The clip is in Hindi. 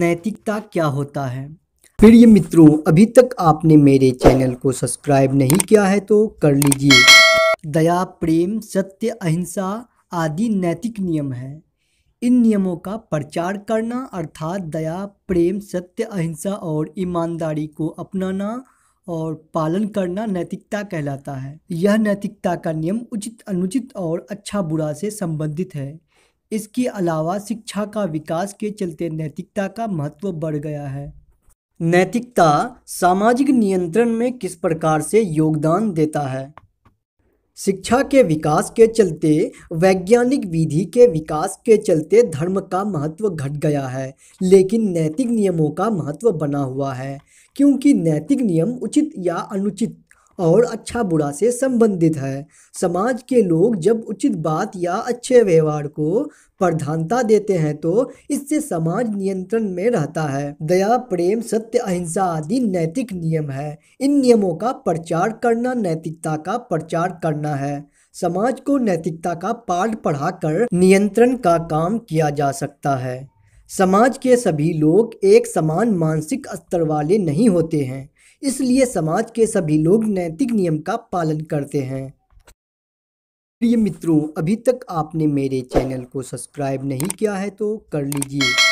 नैतिकता क्या होता है फिर ये मित्रों अभी तक आपने मेरे चैनल को सब्सक्राइब नहीं किया है तो कर लीजिए दया प्रेम सत्य अहिंसा आदि नैतिक नियम है इन नियमों का प्रचार करना अर्थात दया प्रेम सत्य अहिंसा और ईमानदारी को अपनाना और पालन करना नैतिकता कहलाता है यह नैतिकता का नियम उचित अनुचित और अच्छा बुरा से संबंधित है इसके अलावा शिक्षा का विकास के चलते नैतिकता का महत्व बढ़ गया है नैतिकता सामाजिक नियंत्रण में किस प्रकार से योगदान देता है शिक्षा के विकास के चलते वैज्ञानिक विधि के विकास के चलते धर्म का महत्व घट गया है लेकिन नैतिक नियमों का महत्व बना हुआ है क्योंकि नैतिक नियम उचित या अनुचित और अच्छा बुरा से संबंधित है समाज के लोग जब उचित बात या अच्छे व्यवहार को प्रधानता देते हैं तो इससे समाज नियंत्रण में रहता है दया प्रेम सत्य अहिंसा आदि नैतिक नियम है इन नियमों का प्रचार करना नैतिकता का प्रचार करना है समाज को नैतिकता का पाठ पढ़ाकर नियंत्रण का काम किया जा सकता है समाज के सभी लोग एक समान मानसिक स्तर वाले नहीं होते हैं इसलिए समाज के सभी लोग नैतिक नियम का पालन करते हैं प्रिय मित्रों अभी तक आपने मेरे चैनल को सब्सक्राइब नहीं किया है तो कर लीजिए